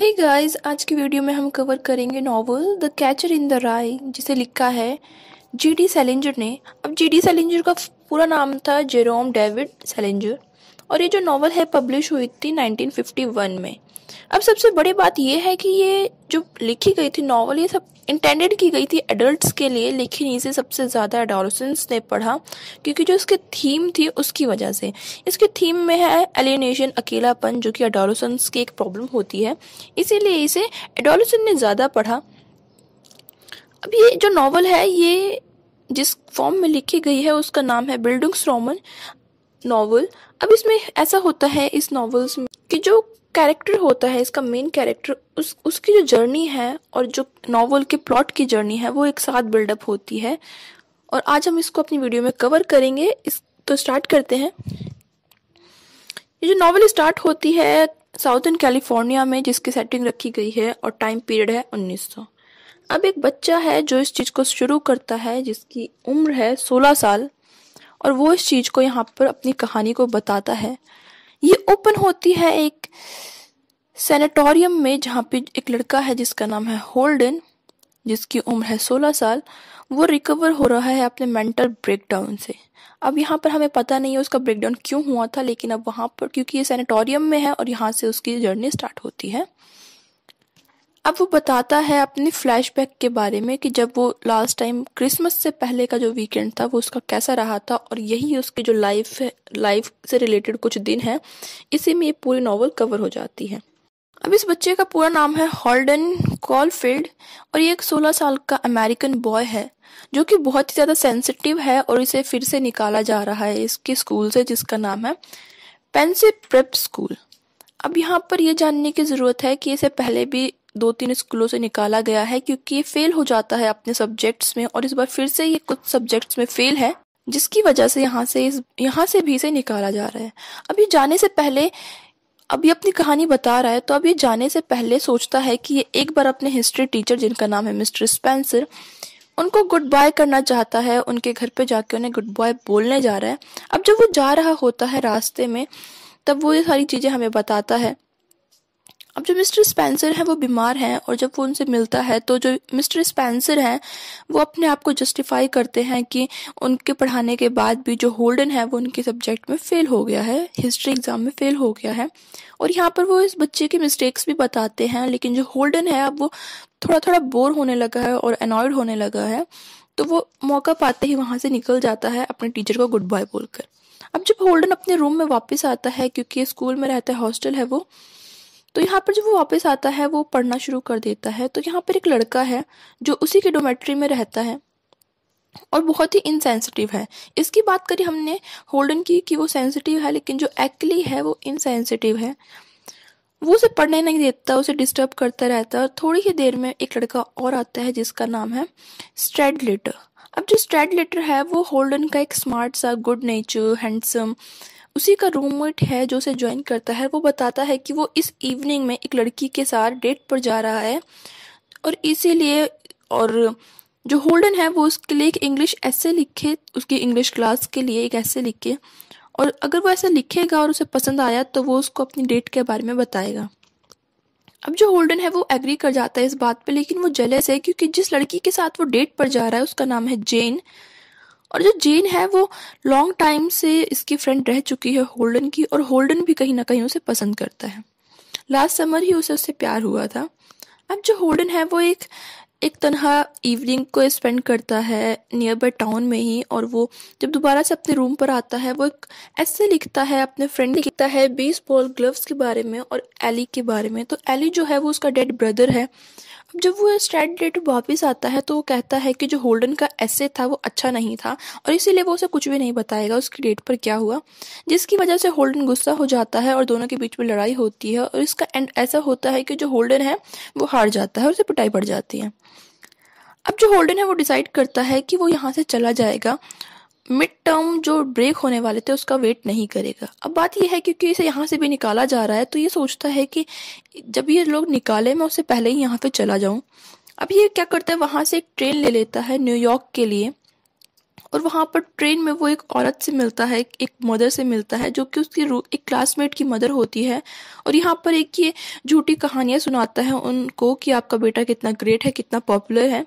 hey guys आज की video में हम कवर करेंगे novel the catcher in the rye जिसे लिखा है जी डी सेलेंजर ने अब जी डी सेलेंजर का पूरा नाम था जेरोम डेविड सेलेंजर और ये जो नॉवल है पब्लिश हुई थी 1951 में अब सबसे बड़ी बात यह है कि ये जो लिखी गई थी नॉवल ये सब इंटेंडेड की गई थी एडल्ट्स के लिए लेकिन इसे सबसे ज़्यादा एडोलसेंस ने पढ़ा क्योंकि जो इसकी थीम थी उसकी वजह से इसके थीम में है एलिनेशन अकेलापन जो कि एडोलसेंस की एक प्रॉब्लम होती है इसीलिए इसे एडोलसेंट ने ज़्यादा पढ़ा अब ये जो नावल है ये जिस फॉर्म में लिखी गई है उसका नाम है बिल्डिंग्स रोमन नावल अब इसमें ऐसा होता है इस नावल्स में कि जो कैरेक्टर होता है इसका मेन कैरेक्टर उस उसकी जो जर्नी है और जो नावल के प्लॉट की जर्नी है वो एक साथ बिल्डअप होती है और आज हम इसको अपनी वीडियो में कवर करेंगे इस तो स्टार्ट करते हैं ये जो नावल स्टार्ट होती है साउथन कैलिफोर्निया में जिसकी सेटिंग रखी गई है और टाइम पीरियड है 1900 अब एक बच्चा है जो इस चीज़ को शुरू करता है जिसकी उम्र है 16 साल और वो इस चीज़ को यहाँ पर अपनी कहानी को बताता है ये ओपन होती है एक सेनेटोरियम में जहाँ पे एक लड़का है जिसका नाम है होल्डन जिसकी उम्र है 16 साल वो रिकवर हो रहा है अपने मेंटल ब्रेकडाउन से अब यहाँ पर हमें पता नहीं है उसका ब्रेकडाउन क्यों हुआ था लेकिन अब वहाँ पर क्योंकि ये सेनेटोरियम में है और यहाँ से उसकी जर्नी स्टार्ट होती है अब वो बताता है अपने फ्लैशबैक के बारे में कि जब वो लास्ट टाइम क्रिसमस से पहले का जो वीकेंड था वो उसका कैसा रहा था और यही उसकी जो लाइफ है लाइफ से रिलेटेड कुछ दिन है इसी में ये पूरी नावल कवर हो जाती है अब इस बच्चे का पूरा नाम है हॉल्डन कॉलफील्ड और ये एक 16 साल का अमेरिकन बॉय है जो कि बहुत ही ज़्यादा सेंसिटिव है और इसे फिर से निकाला जा रहा है इसके स्कूल से जिसका नाम है पेंसिप प्रेप स्कूल अब यहाँ पर यह जानने की ज़रूरत है कि इसे पहले भी दो तीन स्कूलों से निकाला गया है क्योंकि ये फेल हो जाता है अपने सब्जेक्ट्स में और इस बार फिर से ये कुछ सब्जेक्ट्स में फेल है जिसकी वजह से यहाँ से इस यहाँ से भी इसे निकाला जा रहा है अब ये जाने से पहले अब ये अपनी कहानी बता रहा है तो अब ये जाने से पहले सोचता है कि ये एक बार अपने हिस्ट्री टीचर जिनका नाम है मिस्टर स्पेंसर उनको गुड बाय करना चाहता है उनके घर पे जाके उन्हें गुड बाय बोलने जा रहा है अब जब वो जा रहा होता है रास्ते में तब वो ये सारी चीज़ें हमें बताता है अब जो मिस्टर स्पेंसर हैं वो बीमार हैं और जब वो उनसे मिलता है तो जो मिस्टर स्पेंसर हैं वो अपने आप को जस्टिफाई करते हैं कि उनके पढ़ाने के बाद भी जो होल्डन है वो उनके सब्जेक्ट में फ़ेल हो गया है हिस्ट्री एग्ज़ाम में फ़ेल हो गया है और यहाँ पर वो इस बच्चे की मिस्टेक्स भी बताते हैं लेकिन जो होल्डन है अब वो थोड़ा थोड़ा बोर होने लगा है और अनॉयड होने लगा है तो वो मौका पाते ही वहाँ से निकल जाता है अपने टीचर को गुड बाय बोलकर अब जब होल्डन अपने रूम में वापस आता है क्योंकि स्कूल में रहता है हॉस्टल है वो तो यहाँ पर जब वो वापस आता है वो पढ़ना शुरू कर देता है तो यहाँ पर एक लड़का है जो उसी के डोमेट्री में रहता है और बहुत ही इनसेंसिटिव है इसकी बात करी हमने होल्डन की कि वो सेंसिटिव है लेकिन जो एक्ली है वो इनसेंसिटिव है वो उसे पढ़ने नहीं देता उसे डिस्टर्ब करता रहता है और थोड़ी ही देर में एक लड़का और आता है जिसका नाम है स्ट्रेडलेटर अब जो स्ट्रेडलेटर है वो होल्डन का एक स्मार्ट सा गुड नेचर हैंडसम उसी का रूममेट है जो उसे ज्वाइन करता है वो बताता है कि वो इस इवनिंग में एक लड़की के साथ डेट पर जा रहा है और इसीलिए और जो होल्डन है वो उसके लिए एक इंग्लिश ऐसे लिखे उसकी इंग्लिश क्लास के लिए एक ऐसे लिखे और अगर वो ऐसा लिखेगा और उसे पसंद आया तो वो उसको अपनी डेट के बारे में बताएगा अब जो होल्डन है वो एग्री कर जाता है इस बात पे लेकिन वो जलेस है क्योंकि जिस लड़की के साथ वो डेट पर जा रहा है उसका नाम है जेन और जो जेन है वो लॉन्ग टाइम से इसकी फ्रेंड रह चुकी है होल्डन की और होल्डन भी कहीं ना कहीं उसे पसंद करता है लास्ट समर ही उसे उससे प्यार हुआ था अब जो होल्डन है वो एक एक तनहा इवनिंग को स्पेंड करता है नियर बाय टाउन में ही और वो जब दोबारा से अपने रूम पर आता है वो एक ऐसे लिखता है अपने फ्रेंड लिखता है बेसबॉल ग्लव्स के बारे में और एली के बारे में तो एली जो है वो उसका डेड ब्रदर है जब वो डेट वापस आता है तो वो कहता है कि जो होल्डन का ऐसे था वो अच्छा नहीं था और इसीलिए वो उसे कुछ भी नहीं बताएगा उसकी डेट पर क्या हुआ जिसकी वजह से होल्डन गुस्सा हो जाता है और दोनों के बीच में लड़ाई होती है और इसका एंड ऐसा होता है कि जो होल्डन है वो हार जाता है और उसे पिटाई पड़ जाती है अब जो होल्डन है वो डिसाइड करता है कि वो यहाँ से चला जाएगा मिड टर्म जो ब्रेक होने वाले थे उसका वेट नहीं करेगा अब बात यह है क्योंकि इसे यहाँ से भी निकाला जा रहा है तो ये सोचता है कि जब ये लोग निकाले मैं उससे पहले ही यहाँ पे चला जाऊँ अब ये क्या करता है वहाँ से एक ट्रेन ले लेता है न्यूयॉर्क के लिए और वहाँ पर ट्रेन में वो एक औरत से मिलता है एक मदर से मिलता है जो कि उसकी एक क्लासमेट की मदर होती है और यहाँ पर एक ये झूठी कहानियाँ सुनाता है उनको कि आपका बेटा कितना ग्रेट है कितना पॉपुलर है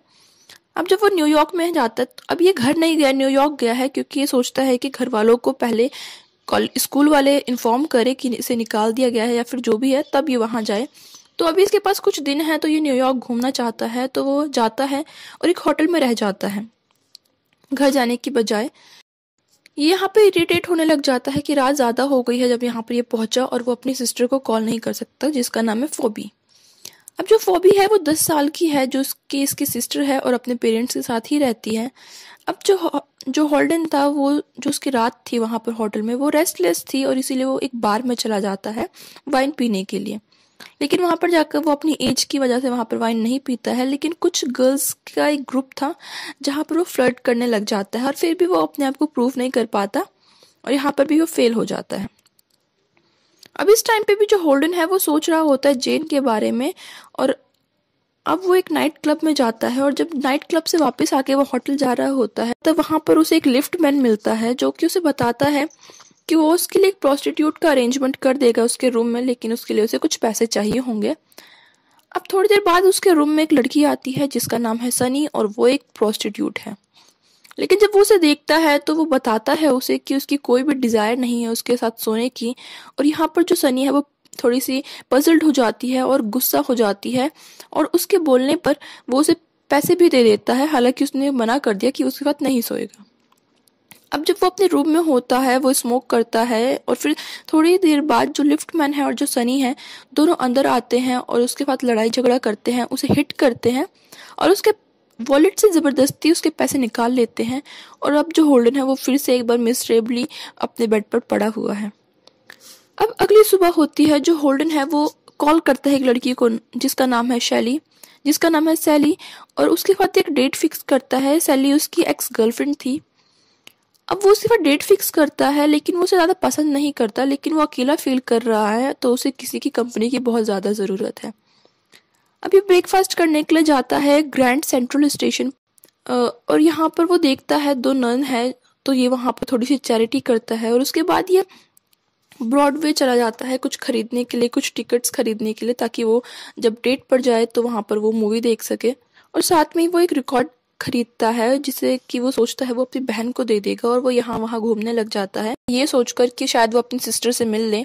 अब जब वो न्यूयॉर्क में जाता तो अब ये घर नहीं गया न्यूयॉर्क गया है क्योंकि ये सोचता है कि घर वालों को पहले स्कूल वाले इन्फॉर्म करें कि इसे निकाल दिया गया है या फिर जो भी है तब ये वहाँ जाए तो अभी इसके पास कुछ दिन है तो ये न्यूयॉर्क घूमना चाहता है तो वो जाता है और एक होटल में रह जाता है घर जाने की बजाय ये यहाँ पे इरिटेट होने लग जाता है कि रात ज़्यादा हो गई है जब यहाँ पर ये पहुंचा और वो अपनी सिस्टर को कॉल नहीं कर सकता जिसका नाम है फोबी अब जो फॉबी है वो दस साल की है जो उसके इसकी सिस्टर है और अपने पेरेंट्स के साथ ही रहती है अब जो जो हॉल्डन था वो जो उसकी रात थी वहाँ पर होटल में वो रेस्टलेस थी और इसीलिए वो एक बार में चला जाता है वाइन पीने के लिए लेकिन वहाँ पर जाकर वो अपनी एज की वजह से वहाँ पर वाइन नहीं पीता है लेकिन कुछ गर्ल्स का एक ग्रुप था जहाँ पर वो फ्लर्ट करने लग जाता है और फिर भी वो अपने आप को प्रूव नहीं कर पाता और यहाँ पर भी वो फेल हो जाता है अब इस टाइम पे भी जो होल्डन है वो सोच रहा होता है जेन के बारे में और अब वो एक नाइट क्लब में जाता है और जब नाइट क्लब से वापस आके वो होटल जा रहा होता है तब वहाँ पर उसे एक लिफ्ट मैन मिलता है जो कि उसे बताता है कि वो उसके लिए एक प्रॉस्टिट्यूट का अरेंजमेंट कर देगा उसके रूम में लेकिन उसके लिए उसे कुछ पैसे चाहिए होंगे अब थोड़ी देर बाद उसके रूम में एक लड़की आती है जिसका नाम है सनी और वो एक प्रॉस्टिट्यूट है लेकिन जब वो उसे देखता है तो वो बताता है उसे कि उसकी कोई भी डिज़ायर नहीं है उसके साथ सोने की और यहाँ पर जो सनी है वो थोड़ी सी पजल्ड हो जाती है और गुस्सा हो जाती है और उसके बोलने पर वो उसे पैसे भी दे देता है हालांकि उसने मना कर दिया कि उसके साथ नहीं सोएगा अब जब वो अपने रूम में होता है वो स्मोक करता है और फिर थोड़ी देर बाद जो लिफ्ट मैन है और जो सनी है दोनों अंदर आते हैं और उसके साथ लड़ाई झगड़ा करते हैं उसे हिट करते हैं और उसके वॉलेट से ज़बरदस्ती उसके पैसे निकाल लेते हैं और अब जो होल्डन है वो फिर से एक बार मिसरेबली अपने बेड पर पड़ा हुआ है अब अगली सुबह होती है जो होल्डन है वो कॉल करता है एक लड़की को जिसका नाम है शैली जिसका नाम है सैली और उसके साथ एक डेट फिक्स करता है सैली उसकी एक्स गर्लफ्रेंड थी अब वो सिर्फ डेट फिक्स करता है लेकिन वो उसे ज़्यादा पसंद नहीं करता लेकिन वो अकेला फील कर रहा है तो उसे किसी की कंपनी की बहुत ज़्यादा ज़रूरत है अभी ब्रेकफास्ट करने के लिए जाता है ग्रैंड सेंट्रल स्टेशन और यहाँ पर वो देखता है दो नन है तो ये वहाँ पर थोड़ी सी चैरिटी करता है और उसके बाद ये ब्रॉडवे चला जाता है कुछ खरीदने के लिए कुछ टिकट्स खरीदने के लिए ताकि वो जब डेट पर जाए तो वहाँ पर वो मूवी देख सके और साथ में वो एक रिकॉर्ड खरीदता है जिसे कि वो सोचता है वो अपनी बहन को दे देगा और वो यहाँ वहाँ घूमने लग जाता है ये सोचकर कि शायद वो अपनी सिस्टर से मिल ले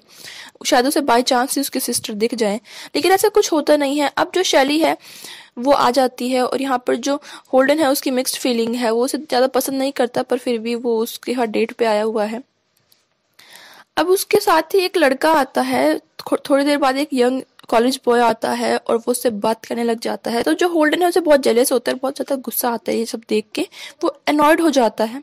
शायद उसे बाय चांस ही उसके सिस्टर दिख जाए लेकिन ऐसा कुछ होता नहीं है अब जो शैली है वो आ जाती है और यहाँ पर जो होल्डन है उसकी मिक्स्ड फीलिंग है वो उसे ज़्यादा पसंद नहीं करता पर फिर भी वो उसके हर डेट पे आया हुआ है अब उसके साथ ही एक लड़का आता है थोड़ी देर बाद एक यंग कॉलेज बॉय आता है और वो उससे बात करने लग जाता है तो जो होल्डन है उसे बहुत जेलस होता है बहुत ज़्यादा गुस्सा आता है ये सब देख के वो अनॉयड हो जाता है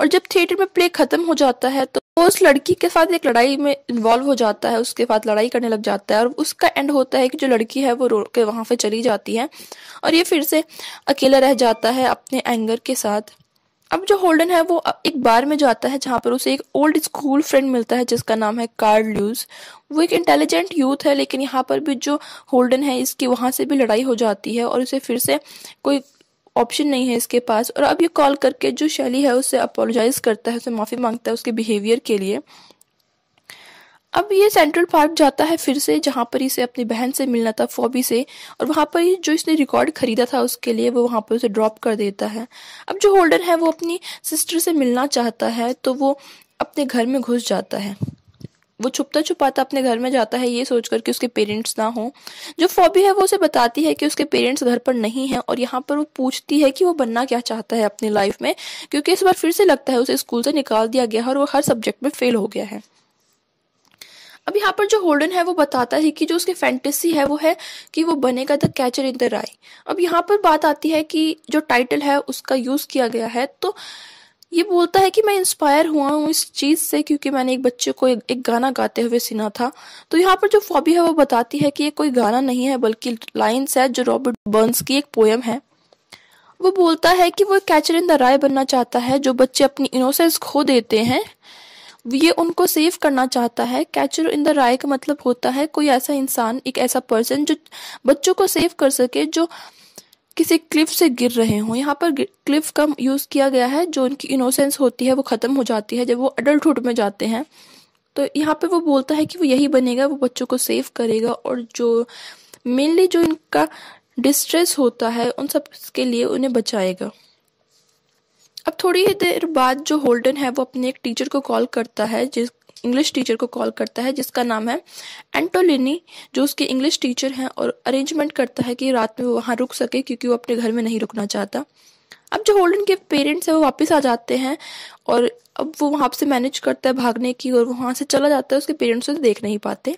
और जब थिएटर में प्ले ख़त्म हो जाता है तो वो उस लड़की के साथ एक लड़ाई में इन्वॉल्व हो जाता है उसके साथ लड़ाई करने लग जाता है और उसका एंड होता है कि जो लड़की है वो रो के वहां पर चली जाती है और ये फिर से अकेला रह जाता है अपने एंगर के साथ अब जो होल्डन है वो एक बार में जाता है जहाँ पर उसे एक ओल्ड स्कूल फ्रेंड मिलता है जिसका नाम है कार्ड ल्यूज वो एक इंटेलिजेंट यूथ है लेकिन यहाँ पर भी जो होल्डन है इसकी वहाँ से भी लड़ाई हो जाती है और उसे फिर से कोई ऑप्शन नहीं है इसके पास और अब ये कॉल करके जो शैली है उससे अपोलोजाइज करता है उसे माफ़ी मांगता है उसके बिहेवियर के लिए अब ये सेंट्रल पार्क जाता है फिर से जहाँ पर इसे अपनी बहन से मिलना था फॉबी से और वहाँ पर ही जो इसने रिकॉर्ड खरीदा था उसके लिए वो वहाँ पर उसे ड्रॉप कर देता है अब जो होल्डर है वो अपनी सिस्टर से मिलना चाहता है तो वो अपने घर में घुस जाता है वो छुपता छुपाता अपने घर में जाता है ये सोचकर कि उसके पेरेंट्स ना हो जो फॉबी है वो उसे बताती है कि उसके पेरेंट्स घर पर नहीं है और यहाँ पर वो पूछती है कि वो बनना क्या चाहता है अपनी लाइफ में क्योंकि इस बार फिर से लगता है उसे स्कूल से निकाल दिया गया है और वो हर सब्जेक्ट में फेल हो गया है अब यहाँ पर जो होल्डन है वो बताता है कि जो उसकी फैंटेसी है वो है कि वो बनेगा the catcher in the rye अब यहाँ पर बात आती है कि जो टाइटल है उसका यूज़ किया गया है तो ये बोलता है कि मैं इंस्पायर हुआ हूँ इस चीज़ से क्योंकि मैंने एक बच्चे को एक, गाना गाते हुए सुना था तो यहाँ पर जो फॉबी है वो बताती है कि ये कोई गाना नहीं है बल्कि लाइन्स है जो रॉबर्ट बर्न्स की एक पोएम है वो बोलता है कि वो कैचर इन द राय बनना चाहता है जो बच्चे अपनी इनोसेंस खो देते हैं ये उनको सेव करना चाहता है कैचर इन द राय का मतलब होता है कोई ऐसा इंसान एक ऐसा पर्सन जो बच्चों को सेव कर सके जो किसी क्लिफ से गिर रहे हों यहाँ पर क्लिफ का यूज़ किया गया है जो उनकी इनोसेंस होती है वो ख़त्म हो जाती है जब वो अडल्टुड में जाते हैं तो यहाँ पे वो बोलता है कि वो यही बनेगा वो बच्चों को सेव करेगा और जो मेनली जो इनका डिस्ट्रेस होता है उन सब के लिए उन्हें बचाएगा अब थोड़ी ही देर बाद जो होल्डन है वो अपने एक टीचर को कॉल करता है जिस इंग्लिश टीचर को कॉल करता है जिसका नाम है एंटोलिनी जो उसके इंग्लिश टीचर हैं और अरेंजमेंट करता है कि रात में वो वहाँ रुक सके क्योंकि वो अपने घर में नहीं रुकना चाहता अब जो होल्डन के पेरेंट्स हैं वो वापस आ जाते हैं और अब वो वहाँ से मैनेज करता है भागने की और वहाँ से चला जाता है उसके पेरेंट्स उसे देख नहीं पाते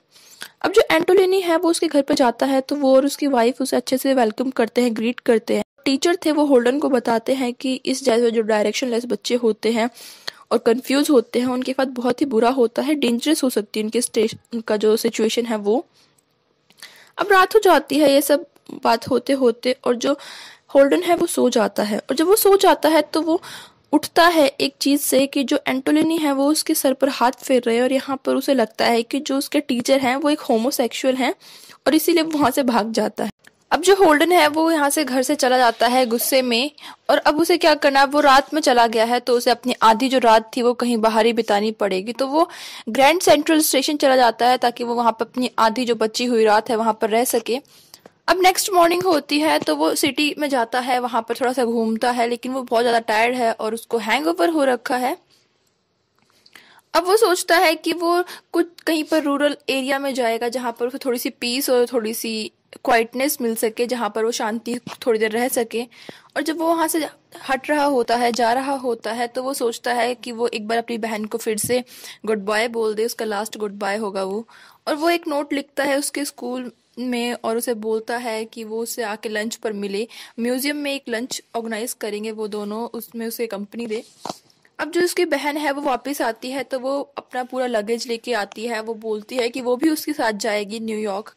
अब जो एंटोलिनी है वो उसके घर पर जाता है तो वो और उसकी वाइफ उसे अच्छे से वेलकम करते हैं ग्रीट करते हैं टीचर थे वो होल्डन को बताते हैं कि इस जैसे जो डायरेक्शन लेस बच्चे होते हैं और कंफ्यूज होते हैं उनके साथ बहुत ही बुरा होता है डेंजरस हो सकती है उनके स्टेश उनका जो सिचुएशन है वो अब रात हो जाती है ये सब बात होते होते और जो होल्डन है वो सो जाता है और जब वो सो जाता है तो वो उठता है एक चीज़ से कि जो एंटोलिनी है वो उसके सर पर हाथ फेर रहे हैं और यहाँ पर उसे लगता है कि जो उसके टीचर हैं वो एक होमोसेक्सुअल हैं और इसीलिए वहां से भाग जाता है अब जो होल्डन है वो यहाँ से घर से चला जाता है गुस्से में और अब उसे क्या करना है वो रात में चला गया है तो उसे अपनी आधी जो रात थी वो कहीं बाहर ही बितानी पड़ेगी तो वो ग्रैंड सेंट्रल स्टेशन चला जाता है ताकि वो वहां पर अपनी आधी जो बची हुई रात है वहां पर रह सके अब नेक्स्ट मॉर्निंग होती है तो वो सिटी में जाता है वहां पर थोड़ा सा घूमता है लेकिन वो बहुत ज़्यादा टायर्ड है और उसको ओवर हो रखा है अब वो सोचता है कि वो कुछ कहीं पर रूरल एरिया में जाएगा जहां पर उसे थोड़ी सी पीस और थोड़ी सी क्वाइटनेस मिल सके जहाँ पर वो शांति थोड़ी देर रह सके और जब वो वहाँ से हट रहा होता है जा रहा होता है तो वो सोचता है कि वो एक बार अपनी बहन को फिर से गुड बाय बोल दे उसका लास्ट गुड बाय होगा वो और वो एक नोट लिखता है उसके स्कूल में और उसे बोलता है कि वो उसे आके लंच पर मिले म्यूजियम में एक लंच ऑर्गेनाइज करेंगे वो दोनों उसमें उसे कंपनी दे अब जो उसकी बहन है वो वापस आती है तो वो अपना पूरा लगेज लेके आती है वो बोलती है कि वो भी उसके साथ जाएगी न्यूयॉर्क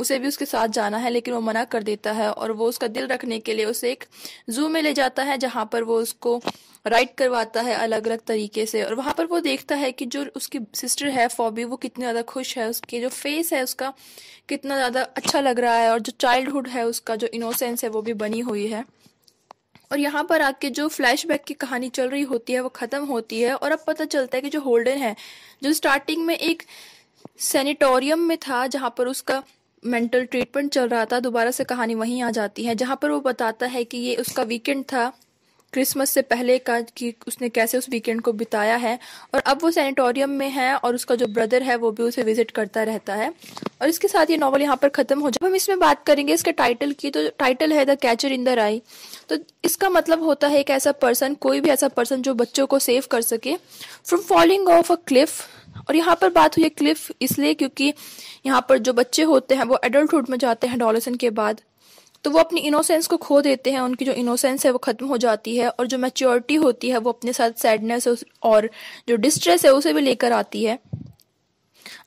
उसे भी उसके साथ जाना है लेकिन वो मना कर देता है और वो उसका दिल रखने के लिए उसे एक जू में ले जाता है जहाँ पर वो उसको राइड करवाता है अलग अलग तरीके से और वहाँ पर वो देखता है कि जो उसकी सिस्टर है फॉबी वो कितनी ज़्यादा खुश है उसके जो फेस है उसका कितना ज़्यादा अच्छा लग रहा है और जो चाइल्डहुड है उसका जो इनोसेंस है वो भी बनी हुई है और यहाँ पर आके जो फ्लैशबैक की कहानी चल रही होती है वो ख़त्म होती है और अब पता चलता है कि जो होल्डन है जो स्टार्टिंग में एक सेनेटोरियम में था जहाँ पर उसका मेंटल ट्रीटमेंट चल रहा था दोबारा से कहानी वहीं आ जाती है जहाँ पर वो बताता है कि ये उसका वीकेंड था क्रिसमस से पहले का कि उसने कैसे उस वीकेंड को बिताया है और अब वो सैनिटोरियम में है और उसका जो ब्रदर है वो भी उसे विजिट करता रहता है और इसके साथ ये नॉवल यहाँ पर ख़त्म हो जाए हम इसमें बात करेंगे इसके टाइटल की तो टाइटल है द कैचर इन द राई तो इसका मतलब होता है एक ऐसा पर्सन कोई भी ऐसा पर्सन जो बच्चों को सेव कर सके from following off a cliff और यहाँ पर बात हुई है क्लिफ इसलिए क्योंकि यहाँ पर जो बच्चे होते हैं वो एडल्टहुड में जाते हैं डॉलोसन के बाद तो वो अपनी इनोसेंस को खो देते हैं उनकी जो इनोसेंस है वो ख़त्म हो जाती है और जो मैच्योरिटी होती है वो अपने साथ सैडनेस और जो डिस्ट्रेस है उसे भी लेकर आती है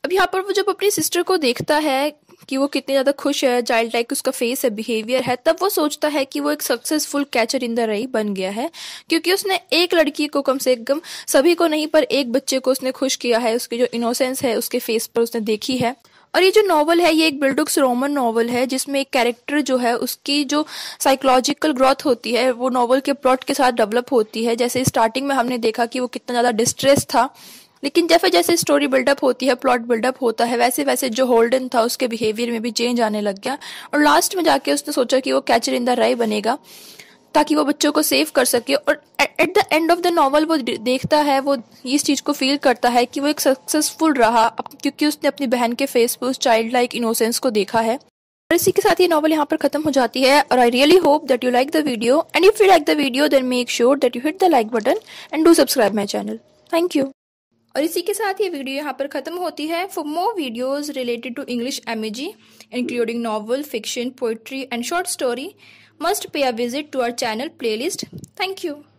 अब यहाँ पर वो जब अपनी सिस्टर को देखता है कि वो कितने ज़्यादा खुश है चाइल्ड लाइक उसका फेस है बिहेवियर है तब वो सोचता है कि वो एक सक्सेसफुल कैचर इन द रई बन गया है क्योंकि उसने एक लड़की को कम से कम सभी को नहीं पर एक बच्चे को उसने खुश किया है उसकी जो इनोसेंस है उसके फेस पर उसने देखी है और ये जो नावल है ये एक बिल्डुक्स रोमन नॉवल है जिसमें एक कैरेक्टर जो है उसकी जो साइकोलॉजिकल ग्रोथ होती है वो नॉवल के प्लॉट के साथ डेवलप होती है जैसे स्टार्टिंग में हमने देखा कि वो कितना ज़्यादा डिस्ट्रेस था लेकिन जैसे जैसे स्टोरी बिल्डअप होती है प्लॉट बिल्डअप होता है वैसे वैसे जो होल्डन था उसके बिहेवियर में भी चेंज आने लग गया और लास्ट में जाके उसने सोचा कि वो कैचर इन द राय बनेगा ताकि वो बच्चों को सेव कर सके और at the end of the novel वो देखता है वो इस चीज़ को फील करता है कि वो एक सक्सेसफुल रहा क्योंकि उसने अपनी बहन के फेस पर उस चाइल्ड लाइक इनोसेंस को देखा है और इसी के साथ ये नॉवल यहाँ पर खत्म हो जाती है और I really hope that you like the video and if you like the video then make sure that you hit the like button and do subscribe my channel thank you और इसी के साथ ये वीडियो यहाँ पर ख़त्म होती है for more videos related to English AG including novel fiction poetry and short story must pay a visit to our channel playlist thank you